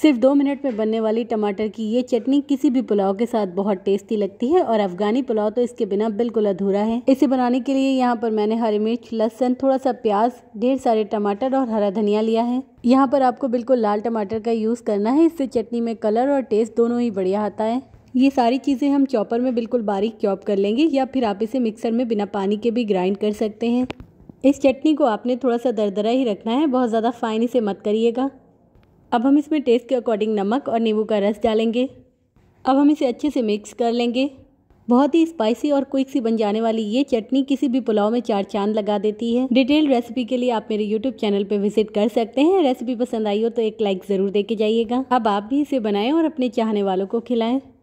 सिर्फ दो मिनट में बनने वाली टमाटर की ये चटनी किसी भी पुलाव के साथ बहुत टेस्टी लगती है और अफगानी पुलाव तो इसके बिना बिल्कुल अधूरा है इसे बनाने के लिए यहाँ पर मैंने हरी मिर्च लहसन थोड़ा सा प्याज ढेर सारे टमाटर और हरा धनिया लिया है यहाँ पर आपको बिल्कुल लाल टमाटर का यूज़ करना है इससे चटनी में कलर और टेस्ट दोनों ही बढ़िया आता है ये सारी चीज़ें हम चॉपर में बिल्कुल बारीक चॉप कर लेंगे या फिर आप इसे मिक्सर में बिना पानी के भी ग्राइंड कर सकते हैं इस चटनी को आपने थोड़ा सा दरदरा ही रखना है बहुत ज़्यादा फाइन इसे मत करिएगा अब हम इसमें टेस्ट के अकॉर्डिंग नमक और नींबू का रस डालेंगे अब हम इसे अच्छे से मिक्स कर लेंगे बहुत ही स्पाइसी और क्विक सी बन जाने वाली ये चटनी किसी भी पुलाव में चार चांद लगा देती है डिटेल रेसिपी के लिए आप मेरे यूट्यूब चैनल पर विजिट कर सकते हैं रेसिपी पसंद आई हो तो एक लाइक ज़रूर दे के जाइएगा अब आप भी इसे बनाएं और अपने चाहने वालों को खिलाएं